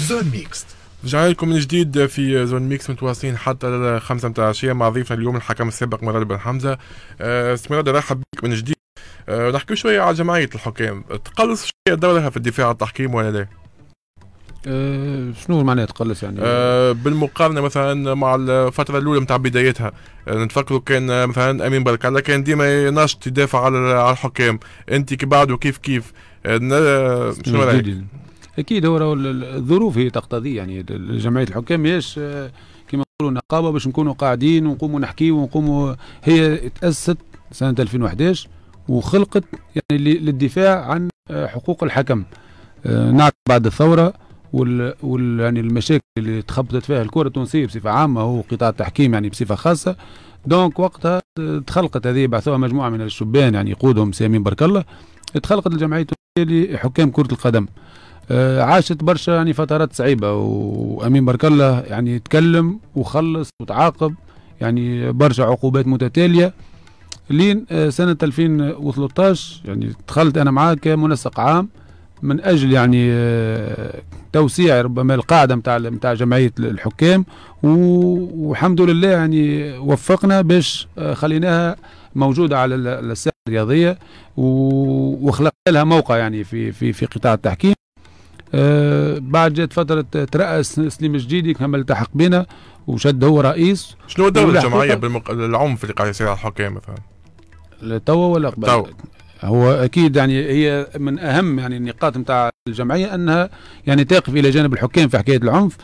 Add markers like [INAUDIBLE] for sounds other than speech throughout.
زون ميكست رجعنا لكم من جديد في زون ميكس متواصلين حتى الخمسة متاع العشية مع ضيفنا اليوم الحكم السابق مراد بن حمزة آه، استمرار نرحب بك من جديد آه، نحكي شوية على جمعية الحكام تقلص شوية دورها في الدفاع التحكيم ولا لا؟ أه شنو معناها تقلص يعني؟ أه بالمقارنه مثلا مع الفتره الاولى نتاع بدايتها آه، نتفكروا كان مثلا امين برك كان ديما ناشط يدافع على الحكام انت كي بعده كيف كيف أه شنو رايك؟ اكيد هو الظروف هي تقتضي يعني جمعيه الحكام ماهيش كما نقولوا نقابه باش نكونوا قاعدين ونقوموا نحكي ونقوموا هي تاسست سنه 2011 وخلقت يعني للدفاع عن آه، حقوق الحكم آه، نعرف بعد الثوره وال, وال يعني المشاكل اللي تخبطت فيها الكره التونسيه بصفه عامه وقطاع التحكيم يعني بصفه خاصه دونك وقتها آه، تخلقت هذه بعثوها مجموعه من الشبان يعني يقودهم سامين برك الله تخلقت الجمعيه التونسيه لحكام كره القدم آه، عاشت برشا يعني فترات صعيبه وامين بارك الله يعني تكلم وخلص وتعاقب يعني برشا عقوبات متتاليه لين آه، سنه 2013 يعني دخلت انا معاه كمنسق عام من اجل يعني آه، توسيع ربما القاعده نتاع نتاع جمعيه الحكام والحمد لله يعني وفقنا باش خليناها موجوده على الساحه الرياضيه وخلقنا لها موقع يعني في في في قطاع التحكيم آه بعد جات فتره ترأس سليم الجديدي كما التحق بنا وشد هو رئيس شنو دور الجمعيه بالمق... العنف اللي قاعد يصير على الحكام مثلا؟ توا ولا قبل؟ طو. هو اكيد يعني هي من اهم يعني النقاط نتاع الجمعيه انها يعني تقف الى جانب الحكام في حكايه العنف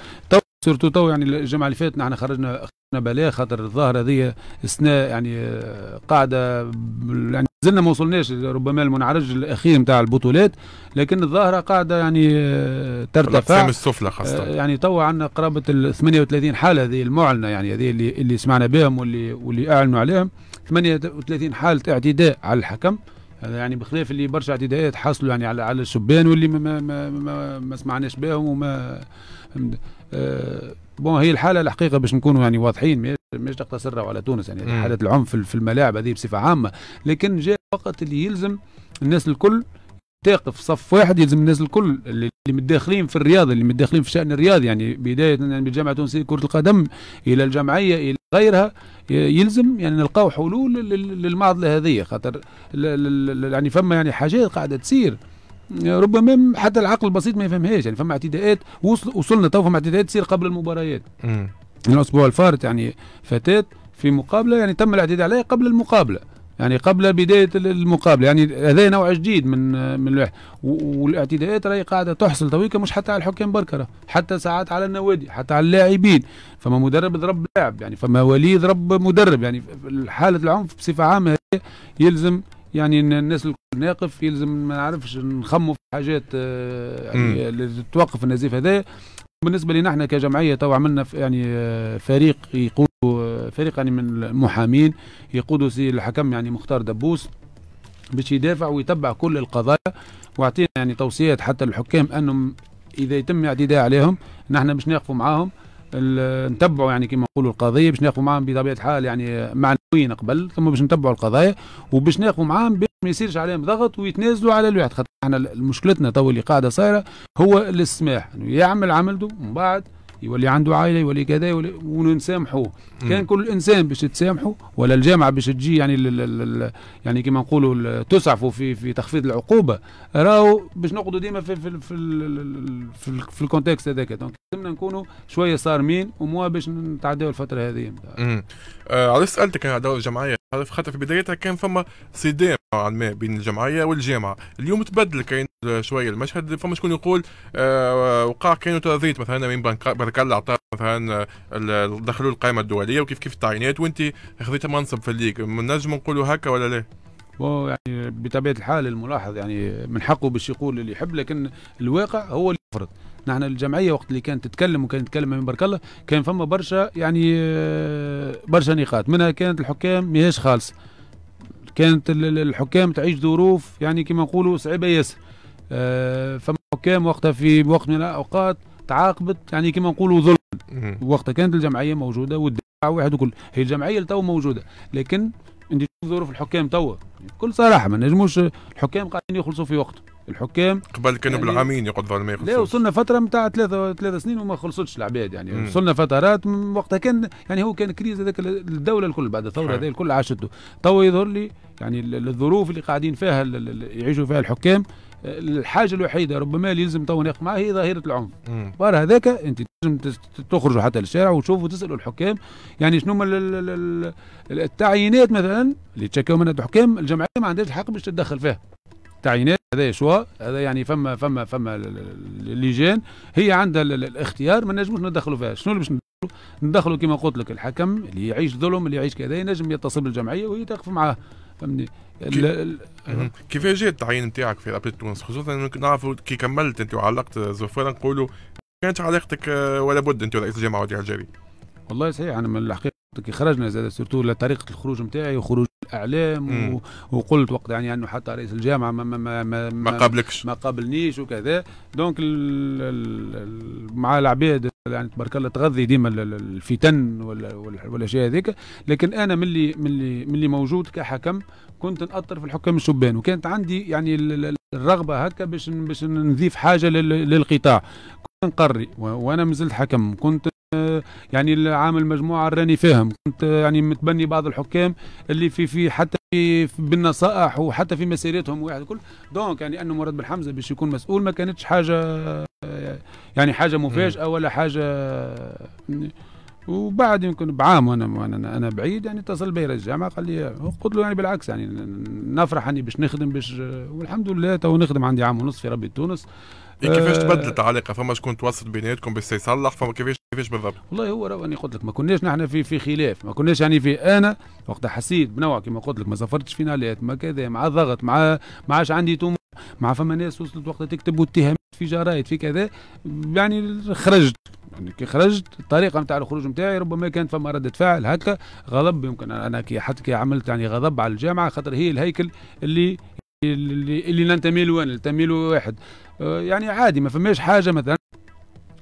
سورتو تو يعني الجمعه اللي فاتت نحن خرجنا بلاغ خاطر الظاهره هذه اثناء يعني آه، قاعده يعني زلنا ما وصلناش ربما المنعرج الاخير نتاع البطولات لكن الظاهره قاعده يعني آه، ترتفع الاقسام السفلى خاصه آه، يعني تو عندنا قرابه ال 38 حاله هذه المعلنه يعني هذه اللي اللي سمعنا بهم واللي واللي اعلنوا عليهم 38 حاله اعتداء على الحكم هذا يعني بخلاف اللي برشا اعتداءات حصلوا يعني على على الشبان واللي ما ما ما, ما سمعناش بهم وما آه، بون هي الحاله الحقيقه باش نكونوا يعني واضحين مش تقتصر على تونس يعني حاله العنف في الملاعب هذه بصفه عامه لكن جاء وقت اللي يلزم الناس الكل تقف صف واحد يلزم الناس الكل اللي متداخلين في الرياضه اللي متداخلين في الشان الرياضي يعني بدايه يعني من الجامعه التونسيه كره القدم الى الجمعيه الى غيرها يلزم يعني نلقاو حلول للمعضله هذه خاطر يعني فما يعني حاجات قاعده تصير ربما حتى العقل البسيط ما يفهمهاش يعني فما اعتداءات وصل وصلنا تو فما اعتداءات تصير قبل المباريات الاسبوع الفارط يعني فتاه في مقابله يعني تم الاعتداء عليها قبل المقابله يعني قبل بدايه المقابله يعني هذا نوع جديد من من الواحد والاعتداءات راهي قاعده تحصل تويكا مش حتى على الحكام بركره حتى ساعات على النوادي حتى على اللاعبين فما مدرب ضرب لاعب يعني فما ولي ضرب مدرب يعني حاله العنف بصفه عامه يلزم يعني الناس الناقف يلزم ما نعرفش نخموا في حاجات آه، يعني اللي توقف النزيف هذا بالنسبه لنا احنا كجمعيه تو عملنا يعني آه، فريق يقودوا آه، فريق يعني من المحامين يقودوا سي الحكم يعني مختار دبوس باش يدافع ويتبع كل القضايا واعطينا يعني توصيات حتى للحكام انهم اذا يتم اعتداء عليهم نحن باش نقفوا معاهم نتبعوا يعني كما نقولوا القضيه باش ناخذوا معاهم بطبيعه الحال يعني معنويا قبل ثم باش نتبعوا القضايا وباش ناخذوا معاهم باش ما يصيرش عليهم ضغط ويتنازلوا على الواحد خاطر احنا مشكلتنا تو اللي قاعده صايره هو السماح يعني يعمل عملته ومن بعد يولي عنده عائله يولي كذا يولي ونسامحوه كان كل انسان باش تسامحه ولا الجامعه باش تجي يعني لـ لـ لـ يعني كما نقولوا تسعفوا في في تخفيض العقوبه راهو باش نقعدوا ديما في في في في, في الكونتكست هذاك دونك لازمنا نكونوا شويه صارمين وموا باش نتعداو الفتره هذه آه على سالتك على دور الجمعيه عرف خاطر في بدايتها كان فما صدام نوعا ما بين الجمعيه والجامعه اليوم تبدل كاين شويه المشهد فما شكون يقول آه وقع كانوا ترضيت مثلا من بنك الله عطى مثلا دخلوا القائمه الدوليه وكيف كيف التعيينات وانت خذيت منصب في الليك نجم نقولوا هكا ولا لا؟ يعني بطبيعه الحال الملاحظ يعني من حقه باش يقول اللي يحب لكن الواقع هو اللي يفرض نحن الجمعيه وقت اللي كانت تتكلم وكانت تتكلم من برك الله كان فما برشا يعني آه، برشا نقاط منها كانت الحكام ماهيش خالصه كانت الحكام تعيش ظروف يعني كما نقولوا صعيبه ياسر آه، فما حكام وقتها في وقت من الاوقات تعاقبت يعني كما نقولوا ظلم وقتها كانت الجمعيه موجوده والدفاع واحد وكل هي الجمعيه لتو موجوده لكن ظروف الحكام توا بكل صراحه ما نجموش الحكام قاعدين يخلصوا في وقت الحكام قبل كانوا يعني بالعامين يقعدوا ما يخلصوش لا وصلنا فتره نتاع ثلاثة ثلاثة سنين وما خلصتش العباد يعني مم. وصلنا فترات وقتها كان يعني هو كان كريز هذاك الدوله الكل بعد الثوره هذه الكل عاشته توا يظهر لي يعني الظروف اللي قاعدين فيها يعيشوا فيها الحكام الحاجه الوحيده ربما اللي يلزم تو ناقف معها هي ظاهره العنف ورا هذاك انت لازم تخرجوا حتى للشارع وتشوفوا تسالوا الحكام يعني شنو التعيينات مثلا اللي تشكوا منها الحكام الجمعيه ما عندهاش الحق باش تتدخل فيها تعيينات هذا شوا هذا يعني فما فما فما الليجان هي عندها الاختيار ما نجموش ندخلوا فيها شنو اللي باش ندخلوا كما قلت لك الحكم اللي يعيش ظلم اللي يعيش كذا ينجم يتصل بالجمعيه وهي تقف معاه فهمني كيفاش جاء التعيين نتاعك في رابطه تونس خصوصا نعرفوا كي كملت انت وعلقت زفير نقولوا كانت علاقتك آه، ولا بد انت ورئيس الجامعه وديع الجزائري والله صحيح انا من الحقيقه كي خرجنا زاد سورتو طريقه الخروج نتاعي وخروج الاعلام مم. وقلت وقت يعني انه حتى رئيس الجامعه ما ما ما ما, ما قابلكش ما قابلنيش وكذا دونك مع العباد يعني تبارك الله تغذي ديما الفتن والاشياء هذيك لكن انا ملي ملي ملي موجود كحكم كنت نأطر في الحكام الشبان وكانت عندي يعني الرغبه هكا باش باش نضيف حاجه للقطاع كنت نقري وانا مازلت حكم كنت يعني العام المجموعه راني فاهم كنت يعني متبني بعض الحكام اللي في في حتى في بالنصائح وحتى في مسيرتهم واحد الكل دونك يعني انه مراد بن حمزه باش يكون مسؤول ما كانتش حاجه يعني حاجه مفاجاه ولا حاجه وبعد يمكن بعام وانا انا انا بعيد يعني اتصل بي رجع الجامعه قال لي قلت له يعني بالعكس يعني نفرح اني باش نخدم باش والحمد لله تو نخدم عندي عام ونص في ربي تونس إيه، كيفاش آه، تبدلت العلاقه فما شكون تواصل بيناتكم باش يصلح فما كيفاش كيفاش بالضبط؟ والله هو راه قلت لك ما كناش نحن في في خلاف ما كناش يعني في انا وقتها حسيت بنوع كما قلت لك ما سافرتش فينالات ما كذا مع ضغط مع ما عادش عندي طموح مع فما ناس وصلت وقتها تكتب اتهامات في جرايد في كذا يعني خرجت يعني كي خرجت الطريقه نتاع الخروج نتاعي ربما كانت فما رده فعل هكا غضب يمكن انا كي حتى كي عملت يعني غضب على الجامعه خاطر هي الهيكل اللي اللي, اللي ننتمي له انا ننتمي له واحد آه، يعني عادي ما فماش حاجه مثلا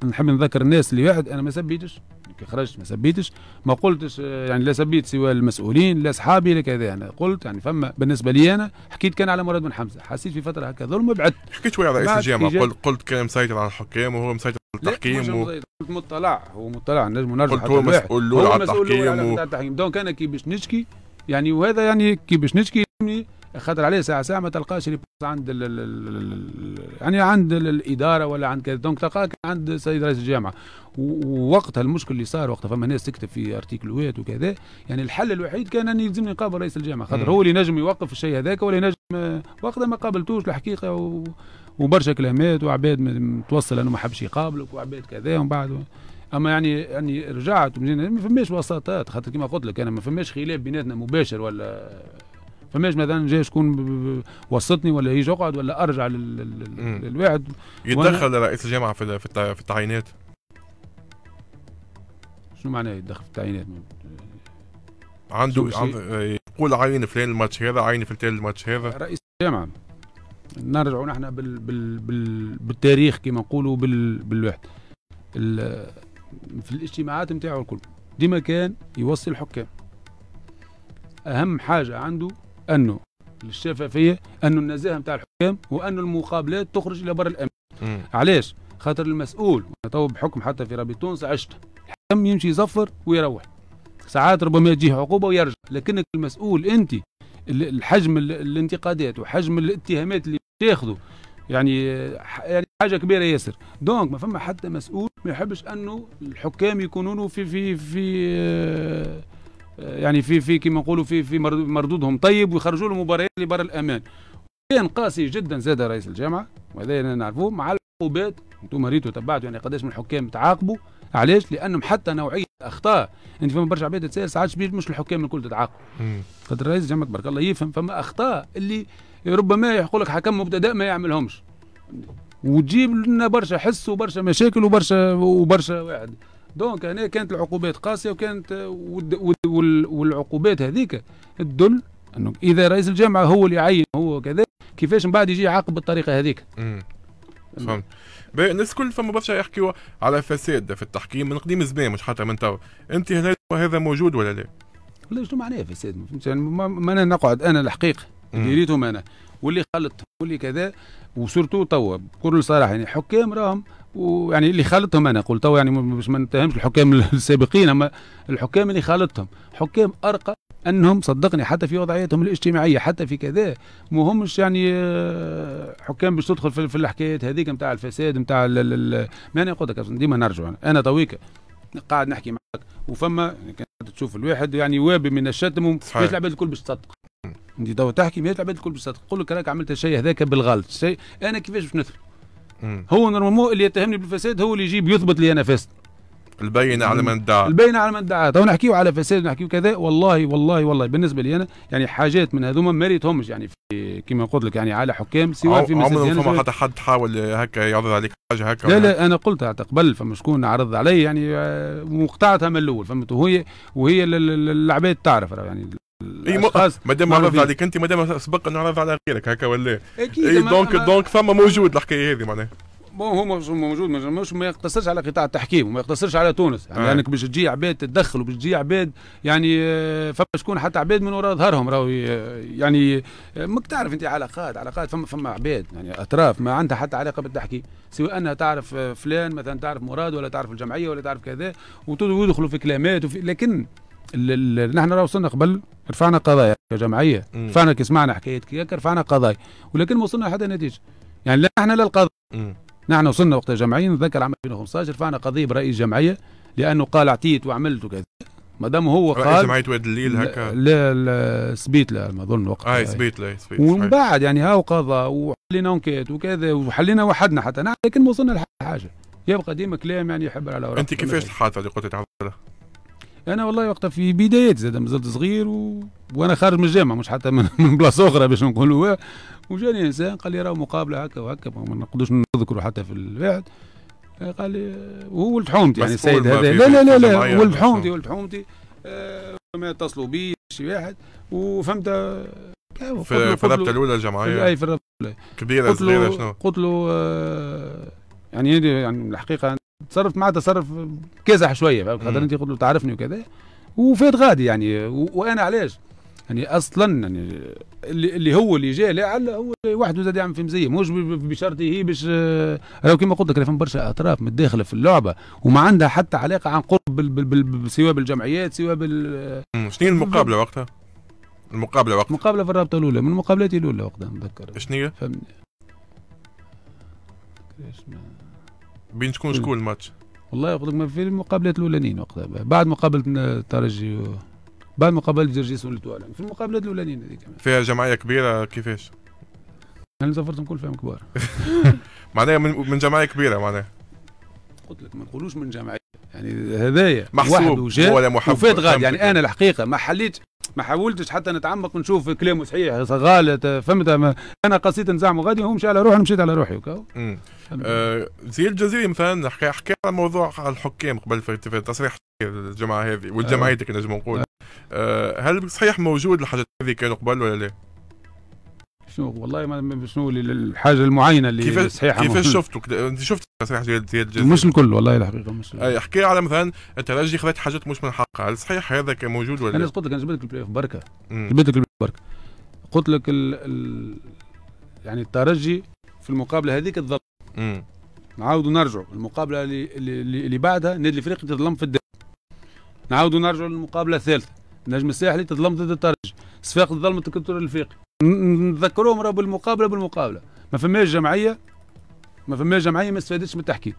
نحب نذكر الناس اللي واحد انا ما سبيتش كي خرجت ما سبيتش ما قلتش يعني لا سبيت سوى المسؤولين لا صحابي لا كذا انا قلت يعني فما بالنسبه لي انا حكيت كان على مراد بن حمزه حسيت في فتره هكا ظلم وبعدت حكيت شويه على رئيس الجامعه قلت قلت كان مسيطر على الحكام وهو مسيطر على التحكيم قلت مطلع هو مطلع نجم نرجع قلت هو مسؤول على التحكيم, و... التحكيم. دونك انا كي باش نشكي يعني وهذا يعني كي باش نشكي خاطر عليه ساعه ساعه ما تلقاش ريبونس عند الـ يعني عند الاداره ولا عند كذا دونك تلقاك عند السيد رئيس الجامعه ووقتها المشكل اللي صار وقتها فما ناس تكتب في ارتيكلوات وكذا يعني الحل الوحيد كان اني يلزمني نقابل رئيس الجامعه خاطر هو اللي نجم يوقف الشيء هذاك ولا نجم وقتها ما قابلتوش الحقيقه و وبرشا كلامات وعباد متوصل انه ما حبش يقابلك وعباد كذا ومن بعد اما يعني يعني رجعت ما فماش وساطات خاطر كما قلت لك انا ما فماش خلاف بيناتنا مباشر ولا فماش مثلا جاي شكون وسطني ولا يجي اقعد ولا ارجع للواحد يتدخل رئيس الجامعه في في التعيينات شنو معناه يتدخل في التعيينات عنده يقول عين فلان الماتش هذا عين فلان الماتش هذا رئيس الجامعه نرجعوا نحن بال بال بال بالتاريخ كما نقولوا بال بالواحد في الاجتماعات نتاعو الكل ديما كان يوصي الحكام اهم حاجه عنده انه الشفافيه انه النزاهه نتاع الحكام وانه المقابلات تخرج الى برا الامن علاش خاطر المسؤول تو بحكم حتى في رابي تونس عشت الحكم يمشي يزفر ويروح ساعات ربما يجيه عقوبه ويرجع لكنك المسؤول انت الحجم الانتقادات وحجم الاتهامات اللي تاخذه يعني يعني حاجه كبيره ياسر دونك ما فما حتى مسؤول ما يحبش انه الحكام يكونوا في في في آه، يعني في في كما نقولوا في في مردودهم طيب ويخرجوا له مباريات اللي برا الامان كان قاسي جدا زاد رئيس الجامعه وهذا نعرفوه مع العقوبات انتم ريتوا تبعتوا يعني قداش من الحكام تعاقبوا علاش لانهم حتى نوعيه الاخطاء انت فما برشا عباد تسال ساعات شبيه مش الحكام الكل تتعاقبوا خاطر رئيس الجامعه تبارك الله يفهم فما اخطاء اللي ربما يقول لك حكم مبتدا ما يعملهمش وتجيب لنا برشا حس وبرشا مشاكل وبرشا وبرشا واحد دونك هنا كانت العقوبات قاسيه وكانت والعقوبات هذيك تدل انه اذا رئيس الجامعه هو اللي يعين هو كذا كيفاش من بعد يجي يعاقب بالطريقه هذيك فهمت الناس الكل فما برشا يحكيوا على فساد في التحكيم من قديم زمان مش حتى من توا انت هنا هذا موجود ولا لا؟ لا شنو معناه فساد؟ يعني ما انا نقعد انا الحقيقه اللي ريتهم انا واللي خلطتهم واللي كذا وسورتو توا بكل صراحه يعني حكام راهم ويعني اللي خالطهم انا قلت يعني مش ما نتهمش الحكام [LAUGHS] السابقين اما الحكام اللي خالطهم حكام ارقى انهم صدقني حتى في وضعيتهم الاجتماعيه حتى في كذا ما همش يعني آه، حكام باش تدخل في الحكايات هذيك نتاع الفساد نتاع ما انا قلت لك ديما نرجع انا تويك قاعد نحكي معك وفما كانت تشوف الواحد يعني وابي من الشتم ومش العباد الكل باش تصدق انت توا تحكي ماهيش العباد الكل باش تصدق تقول لك راك عملت الشيء هذاك بالغلط الشيء انا كيفاش باش نثبت هو نورمالمون اللي يتهمني بالفساد هو اللي يجيب يثبت لي انا فاسد البينة على من ادعى البينة على من ادعى تو نحكيو على فساد نحكيو كذا والله والله والله بالنسبه لي انا يعني حاجات من هذوما ما ريتهمش يعني في كما قلت لك يعني على حكام سواء في مسجد عمرهم فما حتى حد حاول هكا يعرض عليك حاجه هكا لا لا انا قلتها قبل فما شكون عرض علي يعني وقطعتها آه، من الاول فهمت وهي وهي العباد تعرف يعني اي آه، ما دام عرض عليك انت ما دام سبق انه عرض على غيرك هكا ولا اكيد اي دونك دونك فما موجود الحكايه هذه معناها بون هو موجود ما ما يقتصرش على قطاع التحكيم وما يقتصرش على تونس يعني آه. لانك آه. يعني باش تجي عباد تدخل وباش تجي عباد يعني آه، فما شكون حتى عباد من وراء ظهرهم راهو يعني ماك تعرف انت علاقات علاقات فما فما عباد يعني اطراف ما عندها حتى علاقه بالتحكيم سواء انها تعرف فلان مثلا تعرف مراد ولا تعرف الجمعيه ولا تعرف كذا ويدخلوا في كلامات وفي لكن نحن راه وصلنا قبل رفعنا قضايا كجمعيه رفعنا كي سمعنا حكايه كياك رفعنا قضايا ولكن ما وصلنا حتى نتيجه يعني لا احنا لا القضاء نحن وصلنا وقت جمعيه نتذكر عام 2015 رفعنا قضيه برئيس جمعيه لانه قال اعطيت وعملت وكذا ما دام هو قال جمعيه واد الليل هكا لا لا سبيت لا ما اظن وقت اي آه، سبيت لا سبيت ومن بعد يعني هاو قضى وحلينا انكيت وكذا وحلينا وحدنا حتى نعم لكن ما وصلنا لحاجه يبقى ديما كلام يعني يحبر على اوراق انت كيفاش الحادثه اللي قلت تعرض لها؟ انا والله وقتها في بدايات زاد مازلت صغير و... وانا خارج من الجامعه مش حتى من, [LAUGHS] من بلاصه اخرى باش نقولوا وجاني انسان قال لي راه مقابله هكا وهكا ما نقدرش نذكره حتى في الواحد قال لي وهو ولد حومتي يعني السيد هذا لا لا لا لا ولد حومتي ولد حومتي آه ما اتصلوا بي شي واحد وفهمت آه، في الرابطه الاولى الجمعيه اي في الرابطه الاولى كبيره صغيره شنو قلت له آه يعني يعني الحقيقه تصرف معاه تصرف كازح شويه خاطر انت قلت له تعرفني وكذا وفات غادي يعني وانا علاش يعني اصلا يعني اللي هو اللي جاء على هو وحده زاد يعمل في مزيه مش بشرطه هي باش راهو كما قلت لك فهم برشا اطراف متداخله في اللعبه وما عندها حتى علاقه عن قرب بال بال بال سواء بالجمعيات سواء بال شنو هي المقابله وقتها؟ المقابله وقتها المقابله في الرابطه الاولى من المقابلات الاولى وقتها نتذكر شنو هي؟ فهمني بين شكون شكون الماتش؟ والله ما في المقابلات الاولانيين وقتها بعد مقابله الترجي و... بعد مقابله جرجيس والتوالى في المقابلات الاولانيين هذيك فيها جمعيه كبيره كيفاش؟ انا سافرت كل فيهم كبار [LAUGHS] معناها من, من جمعيه كبيره معناها قلت لك ما نقولوش من جمعيه يعني هذايا محسوب ولا محب وفات غادي يعني انا الحقيقه ما حليتش ما حاولتش حتى نتعمق ونشوف كلامه صحيح غلط فهمت انا قصيت نزعمه غادي هو مشى على روحي مشيت على روحي وكاو آه، زي الجزيري مثلا حكى حكى على موضوع الحكام قبل في تصريح الجمعه هذه والجمعيه أيوة. نجم نقول أيوة. آه، هل صحيح موجود الحاجات هذه كانوا قبل ولا لا؟ شنو والله ما شنو الحاجه المعينه اللي صحيحه كيف شفته انت شفت تصريح ديال مش الكل والله الحقيقه مش اي احكي على مثلا الترجي خذت حاجات مش من حقها هل صحيح هذا كان موجود ولا انا قلت لك انا جبت لك البلاي اوف بركه جبت لك البلاي اوف بركه قلت لك ال... ال... يعني الترجي في المقابله هذيك الظلم نعاودوا نرجعوا المقابله اللي اللي, اللي بعدها النادي الافريقي تظلم في الدوري نعاودوا نرجعوا للمقابله الثالثه نجم الساحلي تظلم ضد الترجي صفاق ظلمت الكتور الافريقي نذكروهم راه بالمقابله بالمقابله ما فماش جمعيه ما فماش جمعيه ما استفادتش من التحكيم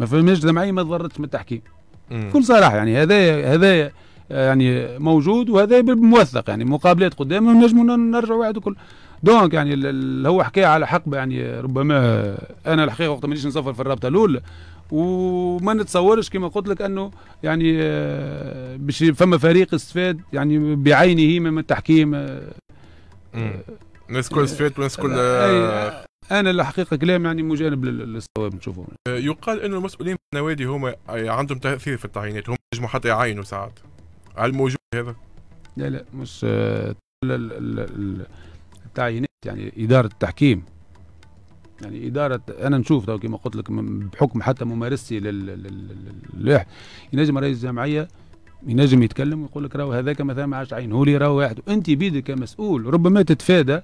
ما فماش جمعيه ما ضرتش من التحكيم بكل صراحه يعني هذا هذا آه، يعني موجود وهذا موثق يعني مقابلات قدام نجموا نرجع واحد كل دونك يعني اللي هو حكايه على حقبه يعني ربما انا الحقيقه وقت مانيش نسافر في الرابطه الاولى وما نتصورش كما قلت لك انه يعني آه، باش فما فريق استفاد يعني بعينه من التحكيم آه. الناس كل سفات والناس كل انا الحقيقه كلام يعني مجانب للصواب نشوفه يقال انه المسؤولين في النوادي هما عندهم تاثير في التعيينات هم ينجموا حتى يعينوا ساعات هل موجود هذا؟ لا لا مش آه، التعيينات يعني اداره التحكيم يعني إدارة أنا نشوف كما قلت لك بحكم حتى ممارستي لل ينجم رئيس الجمعية ينجم يتكلم ويقول لك راهو هذاك مثلا ما ثماش عينه لي راهو واحد انت بيدك كمسؤول ربما تتفادى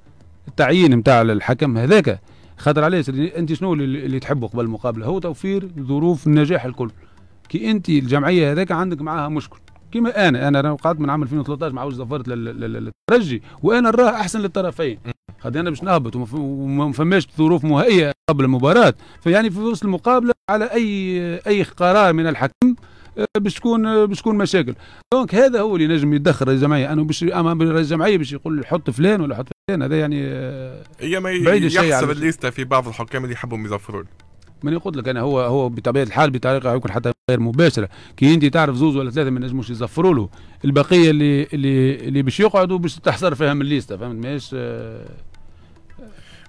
التعيين نتاع الحكم هذاك خاطر عليه انت شنو اللي تحبه قبل المقابله هو توفير ظروف النجاح الكل كي انت الجمعيه هذاك عندك معاها مشكل كما انا انا قعدت من عام 2013 مع وجد زفرت للترجي وانا نراه احسن للطرفين خاطر انا باش نهبط وما فماش ظروف مهيئه قبل المباراه فيعني في وسط المقابله على اي اي قرار من الحكم آه، باش تكون آه، باش تكون مشاكل دونك هذا هو اللي نجم يدخل رئيس الجمعيه انه باش امام رئيس الجمعيه باش يقول حط فلان ولا حط فلان هذا يعني آه، هي ما يحسب الليسته في بعض الحكام اللي يحبهم يزفرون من يقول لك انا هو هو بطبيعه الحال بطريقه يمكن حتى غير مباشره كي انت تعرف زوز ولا ثلاثه ما نجموش يزفروا له البقيه اللي اللي اللي باش يقعدوا باش تحصر فيهم الليسته فهمت ماهيش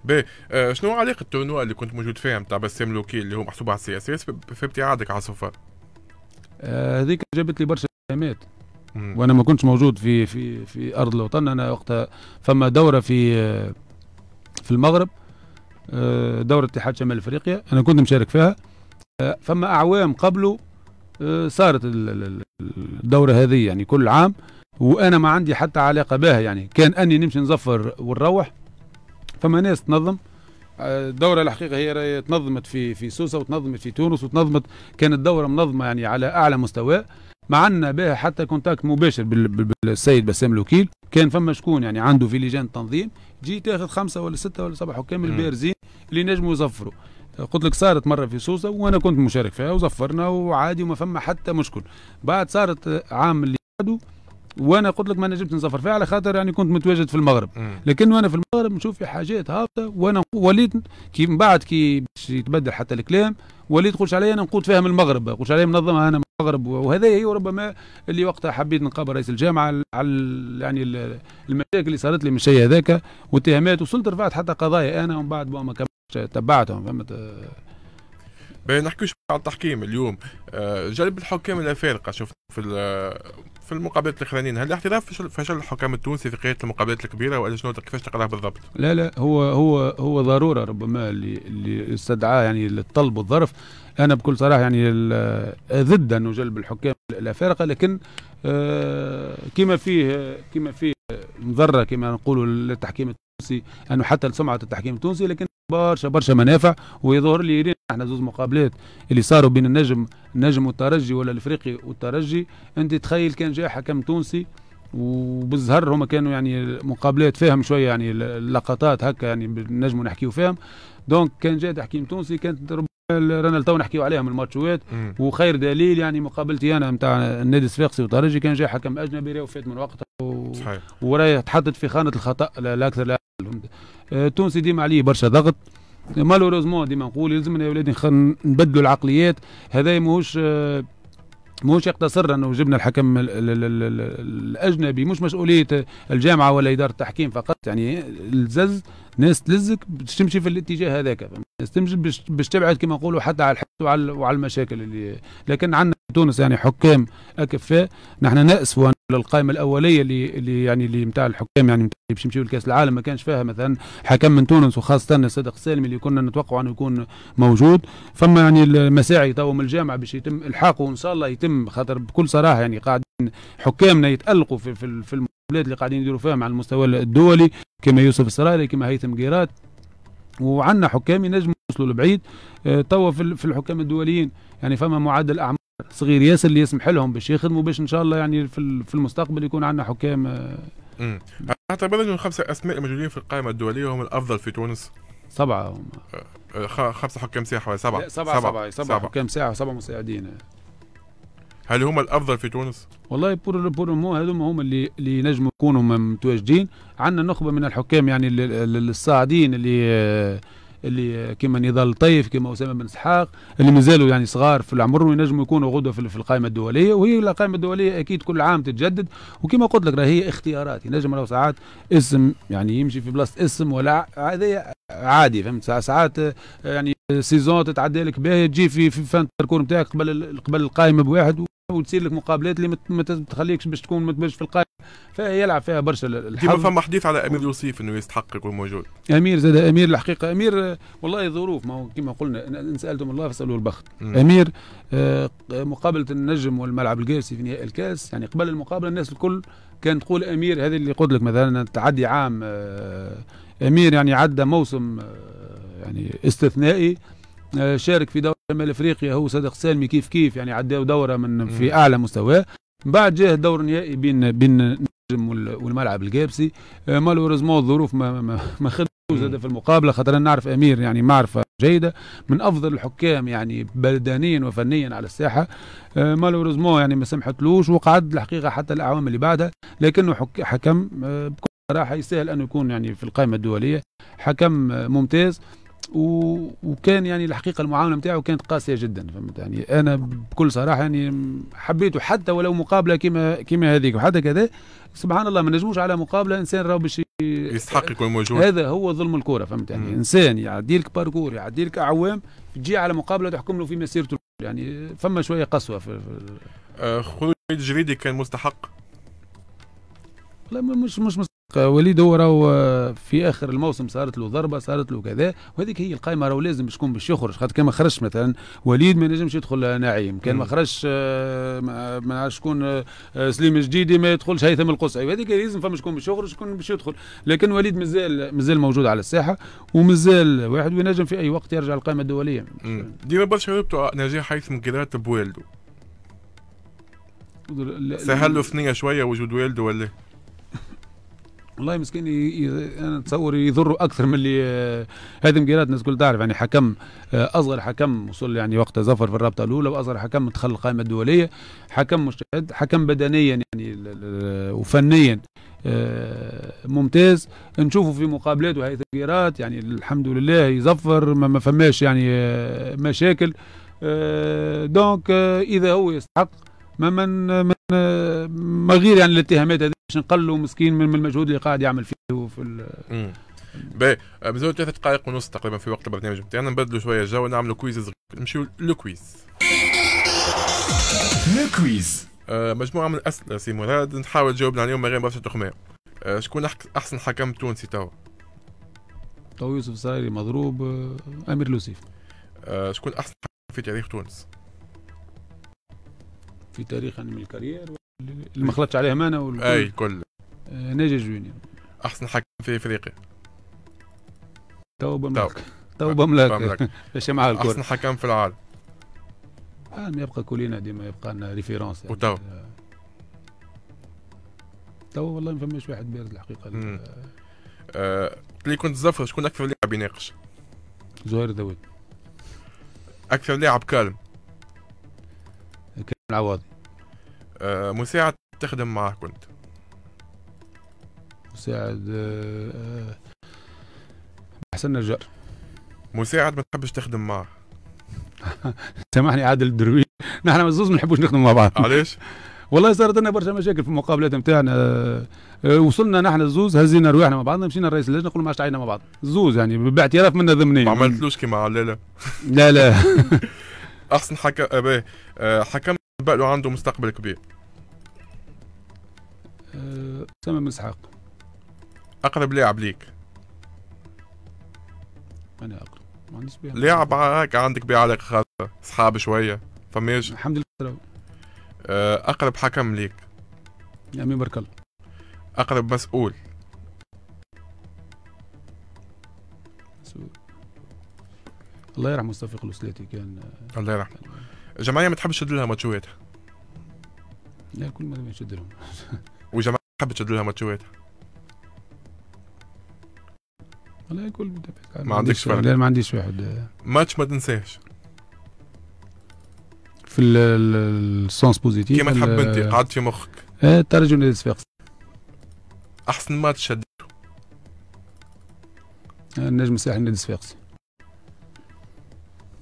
باهي شنو علاقه التورنوا اللي كنت موجود فيها نتاع بسام لوكي اللي هو محسوب على السياسات في ابتعادك على الصفات؟ آه، هذيك جابت لي برشا اتهامات وانا ما كنتش موجود في في في ارض الوطن انا وقتها فما دوره في آه، في المغرب آه، دوره اتحاد شمال افريقيا انا كنت مشارك فيها فما اعوام قبله صارت الدوره هذه يعني كل عام وانا ما عندي حتى علاقه بها يعني كان اني نمشي نظفر ونروح فما ناس تنظم الدوره الحقيقه هي تنظمت في في سوسه وتنظمت في تونس وتنظمت كانت دوره منظمه يعني على اعلى مستوى معنا بها حتى كونتاكت مباشر بالسيد بسام الوكيل كان فما شكون يعني عنده في لجان التنظيم جي تاخذ خمسه ولا سته ولا سبعه حكام البارزين اللي نجموا يزفروا قلت لك صارت مره في سوسه وانا كنت مشارك فيها وزفرنا وعادي وما فما حتى مشكل بعد صارت عام اللي بعده وانا قلت لك ما نجمت نسافر فيها على خاطر يعني كنت متواجد في المغرب لكن وانا في المغرب نشوف في حاجات هابطه وانا وليت كي من بعد كي يتبدل حتى الكلام وليت قلت علي انا نقود فيها من المغرب قلت علي منظمه انا من المغرب وهذا هي ربما اللي وقتها حبيت نقابل رئيس الجامعه على يعني المشاكل اللي صارت لي من الشيء هذاك واتهامات وصلت رفعت حتى قضايا انا ومن بعد ما كملتش تبعتهم فهمت ما نحكيوش على التحكيم اليوم آه، جلب الحكام الافارقه شفت في في المقابلات الاخرانيين هل الاعتراف فشل, فشل الحكام التونسي في قياده المقابلات الكبيره ولا شنو كيفاش تقراها بالضبط؟ لا لا هو هو هو ضروره ربما اللي استدعاه يعني الطلب والظرف انا بكل صراحه يعني ضد انه جلب الحكام الافارقه لكن آه، كما فيه كما فيه مضره كما نقولوا للتحكيم التونسي انه حتى لسمعه التحكيم التونسي لكن برشا برشا منافع ويظهر لي احنا زوز مقابلات اللي صاروا بين النجم النجم والترجي ولا الافريقي والترجي انت تخيل كان جاي حكم تونسي وبالزهر هما كانوا يعني مقابلات فاهم شويه يعني اللقطات هكا يعني نجموا نحكيو فيهم دونك كان جاي تحكيم تونسي كانت رانا تو نحكيو عليهم الماتشوات وخير دليل يعني مقابلتي انا نتاع النادي الصفاقسي والترجي كان جاي حكم اجنبي راهو فات من وقتها و... صحيح وراهي تحطت في خانه الخطا لا اكثر لا آه، تونسي ديما عليه برشا ضغط مالوريزمون ديما نقول يلزمنا يا ولادي نبدلوا العقليات هذا ماهوش ماهوش يقتصر انه جبنا الحكم الاجنبي مش مسؤوليه الجامعه ولا اداره التحكيم فقط يعني الزز ناس تلزك باش تمشي في الاتجاه هذاك باش تبعد كما نقولوا حتى على الحكم وعلى وعلى المشاكل اللي لكن عندنا تونس يعني حكام اكفاء نحن ناسفوا للقائمه الاوليه اللي اللي يعني اللي نتاع الحكام يعني اللي باش يمشيو لكاس العالم ما كانش فيها مثلا حكم من تونس وخاصه صادق السالمي اللي كنا نتوقع انه يكون موجود فما يعني المساعي تو من الجامعه باش يتم الحاقه وان شاء الله يتم خاطر بكل صراحه يعني قاعدين حكامنا يتالقوا في في, في البلاد اللي قاعدين يديروا فيها مع المستوى الدولي كما يوسف السراري كما هيثم قيرات وعندنا حكام ينجموا يوصلوا لبعيد آه، توا في الحكام الدوليين يعني فما معدل اعمار صغير ياسر اللي يسمح لهم باش يخدموا باش ان شاء الله يعني في المستقبل يكون عندنا حكام امم آه. اعتبر انه الخمسه اسماء موجودين في القائمه الدوليه هم الافضل في تونس سبعه هم آه، خمسه حكام ساحه ولا سبعه سبعه سبعه سبعه, سبعة, سبعة, سبعة حكام ساحه وسبعه مساعدين هل هما الافضل في تونس؟ والله بور بور مو هذوما هما اللي اللي ينجموا يكونوا متواجدين عندنا نخبه من الحكام يعني الصاعدين اللي اللي كما نضال طيف كما اسامه بن اسحاق اللي مازالوا يعني صغار في العمر وينجموا يكونوا غدوه في القائمه الدوليه وهي القائمه الدوليه اكيد كل عام تتجدد وكما قلت لك راهي اختيارات ينجم لو ساعات اسم يعني يمشي في بلاصه اسم ولا هذا عادي فهمت ساعات يعني سيزون تتعدى لك باهي تجي في, في فان التركور نتاعك قبل قبل القائمه بواحد وتصير لك مقابلات اللي ما تخليكش باش تكون ما في القائمه فيلعب فيها برشا ديما فما حديث على امير يوسف انه يستحق يكون موجود امير زاد امير الحقيقه امير آه، والله ظروف ما هو كما قلنا ان سالتم الله فاسالوه البخت مم. امير آه، مقابله النجم والملعب الجارسي في نهائي الكاس يعني قبل المقابله الناس الكل كانت تقول امير هذه اللي قلت لك مثلا تعدي عام آه، امير يعني عدى موسم يعني استثنائي آه، شارك في دوري شمال افريقيا هو صادق سالمي كيف كيف يعني عداو دوره من في اعلى مستواه من بعد جاه دور نهائي بين بين النجم والملعب القابسي آه، مالوريزمون الظروف ما ما, ما زاد في المقابله خاطر نعرف امير يعني معرفه جيده من افضل الحكام يعني بدنيا وفنيا على الساحه آه، مالوريزمون يعني ما سمحتلوش وقعد الحقيقه حتى الاعوام اللي بعدها لكنه حكم بكل صراحه يستاهل انه يكون يعني في القائمه الدوليه حكم ممتاز وكان يعني الحقيقه المعاونه نتاعو كانت قاسيه جدا فهمت يعني انا بكل صراحه يعني حبيته حتى ولو مقابله كما كما هذيك وحتى كذا سبحان الله ما نجموش على مقابله انسان راهو باش يستحق يكون موجود هذا هو ظلم الكوره فهمت يعني مم. انسان يعدي لك باركور يعدي لك اعوام تجي على مقابله تحكم له في مسيرته يعني فما شويه قسوه في, في... آه خروج جريدي كان مستحق لا مش مش وليد هو راهو آه، في اخر الموسم صارت له ضربه صارت له كذا وهذيك هي القائمه راهو لازم شكون باش يخرج خاطر كان ما خرجش مثلا وليد ما ينجمش يدخل نعيم كان ما خرجش آه، ما نعرفش شكون آه، سليم الجديدي ما يدخلش هيثم القصعي وهذيك لازم فما شكون باش يخرج شكون باش يدخل لكن وليد مازال مازال موجود على الساحه ومازال واحد وينجم في اي وقت يرجع القائمه الدوليه ديما برشا يربطوا نجاح هيثم قدرات بوالده سهل له ثنيه شويه وجود والده ولا والله مسكين انا نتصور يضروا اكثر من اللي آه، هذه قيرات الناس الكل تعرف يعني حكم آه، اصغر حكم وصل يعني وقت زفر في الرابطه الاولى واصغر حكم دخل القائمه الدوليه حكم مجتهد حكم بدنيا يعني وفنيا آه، ممتاز نشوفه في مقابلات وهي تغييرات يعني الحمد لله يزفر ما فماش يعني مشاكل دونك اذا هو يستحق ما من, من ما غير يعني الاتهامات هذه باش نقلوا مسكين من المجهود اللي قاعد يعمل فيه في باهي آه، مازالوا ثلاث دقائق ونص تقريبا في وقت البرنامج طيب، نتاعنا نبدلوا شويه الجو نعملوا كويز صغير نمشيو لو كويز لو كويز آه، مجموعه من الاسئله سي مراد نحاول تجاوبنا عليهم من غير برشا تخمام آه، شكون احسن حكم تونسي توا؟ تو يوسف سايري مضروب امير لوسيف شكون احسن حكم في تاريخ تونس؟ في تاريخ من الكارير اللي ما خلطش عليهم انا والكل اي كل آه، ناجي جونيور احسن حكم في افريقيا تو بملاك تو بملاك [LAUGHS] باش معاه الكره احسن حكم في العالم آه يبقى كلنا ديما يبقى لنا ريفيرونس يعني وتو آه. تو والله ما فماش واحد بارز الحقيقه آه. اللي آه، كنت زفر شكون اكثر لاعب يناقش؟ زهير داوود اكثر لاعب كالم كالم العواضي آه، مساعد تخدم معاه كنت مساعد آه، آه، حسن نجار مساعد ما تحبش تخدم معاه [LAUGHS] سامحني عادل الدرويش [LAUGHS] نحن مزوز ما نحبوش نخدم مع بعض علاش؟ [LAUGHS] والله صارت لنا برشا مشاكل في المقابلات نتاعنا وصلنا نحن الزوز هزينا رواحنا مع بعضنا مشينا لرئيس اللجنه قلنا ما تعينا مع بعض الزوز يعني باعتراف منا ضمني ما عملتلوش كيما علاله لا لا احسن حكم حكم بقى عنده مستقبل كبير اسامه أه، مسحاق اقرب لاعب ليك انا اقرب ما عنديش بيه لاعب عندك بيه علاقه خاصه اصحاب شويه فماش الحمد لله أه، اقرب حكم ليك امين بارك الله اقرب مسؤول مسؤول الله يرحمه مصطفى قلوسلاتي كان الله يرحمه الجمعيه ما تحبش تشد لها ماتشوات لا كل ما يشد لهم ما تحب تشد لها ماتشوات لا كل ما عندكش فرق ما عنديش واحد ماتش ما تنساهش في السونس بوزيتيف كيما تحب انت قعدت في مخك اه ترجم للصفاقس احسن ماتش شدته النجم الساحلي نادي صفاقس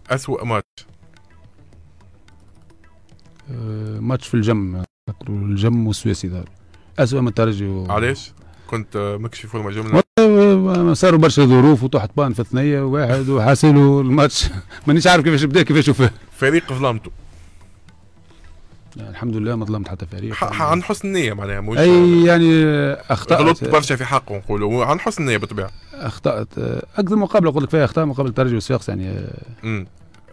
اسوء ماتش ماتش في الجم الجم والسويسي دار اسوء من الترجي و... علاش؟ كنت ماكش في فورمه جمله صاروا برشا ظروف وطحت بان في الثنيه واحد وحاسيله الماتش [LAUGHS] مانيش عارف كيفاش بدا كيفاش وفاه فريق ظلمته الحمد لله ما ظلمت حتى فريق عن حسن نيه معناها مش اي يعني اخطات غلطت برشا في حقه نقولوا عن حسن نيه بالطبيعه اخطات اكثر مقابله قلت لك فيها اخطاء مقابله ترجي وسياقس يعني امم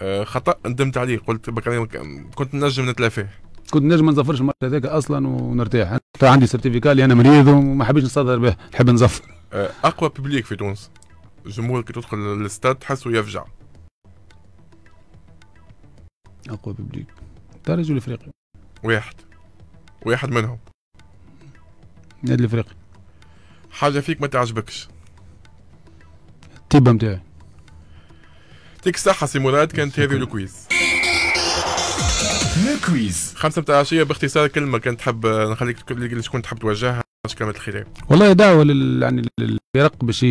أه، خطا ندمت عليه قلت كنت نجم نتلافاه كنت نجم ما نزفرش المرض هذاك اصلا ونرتاح عندي سيرتيفيكا اللي انا مريض وما حبيتش نصدر به نحب نزفر أه، اقوى بيبليك في تونس الجمهور كي تدخل للاستاد تحسه يفجع اقوى بيبليك الترجي رجل افريقي واحد واحد منهم النادي الافريقي حاجه فيك ما تعجبكش الطيبه نتاعي تيك صحة سي مراد كانت هذه الكويس الكويز خمسه بتاع العشيه باختصار كلمه كانت تحب نخليك شكون تحب توجهها كلمة الخير والله دعوة لل يعني للفرق باش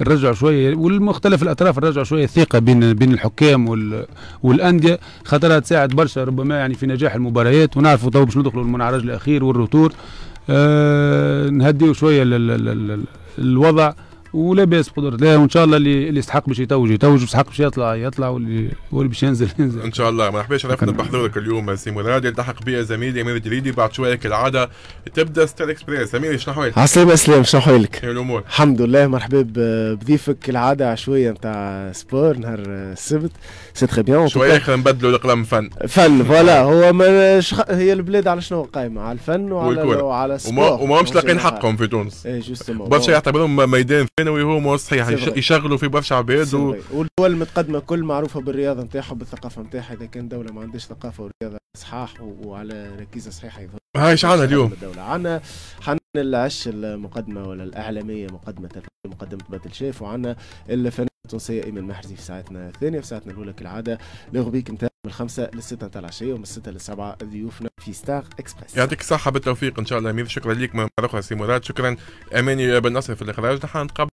يرجعوا شوية والمختلف الأطراف يرجعوا شوية ثقة بين بين الحكام وال... والأندية خاطرها تساعد برشا ربما يعني في نجاح المباريات ونعرفوا تو باش ندخلوا المنعرج الأخير والروتور آه نهديوا شوية لل... لل... لل... الوضع ولا باس بقدرة الله وان شاء الله اللي اللي يستحق باش يتوج يتوج يستحق باش يطلع يطلع واللي واللي باش ينزل [LAUGHS] ينزل ان شاء الله مرحبا شرفنا بحضورك اليوم سي مراد يلتحق بيا زميلي امير الجليدي بعد شويه كالعاده تبدا ستار اكسبريس امير شنو حوالك؟ عسلامة السلام شنو حوالك؟ إيه، الامور؟ الحمد لله مرحبا بضيفك كالعاده شويه نتاع سبور نهار السبت سي تخي بيان شويه اخر نبدلوا القلم فن فن فوالا هو هي البلاد على شنو قايمه على الفن وعلى وعلى السبور وما همش لاقين حقهم في تونس برشا إيه، يعتبرهم ميدان ثانوي هو صحيح يشغلوا في برشا عباد و... والدول المتقدمه الكل معروفه بالرياضه نتاعها بالثقافه نتاعها اذا كان دوله ما عندهاش ثقافه ورياضه صحاح وعلى ركيزه صحيحه يظهر هاي عندنا اليوم؟ عندنا العش المقدمه ولا الاعلاميه مقدمه مقدمه باتل شيف وعندنا الفنانه التونسيه ايمن محرزي في ساعتنا الثانيه في ساعتنا الاولى كالعاده لغبيك نتاع من الخمسة للستة نتاع العشية ومن الستة للسبعة ضيوفنا في ستار اكسبريس. يعطيك الصحة بالتوفيق إن شاء الله أمير شكرا ليك مرة أخرى سي مراد شكرا أماني بن نصر في الإخراج نحن نتقابل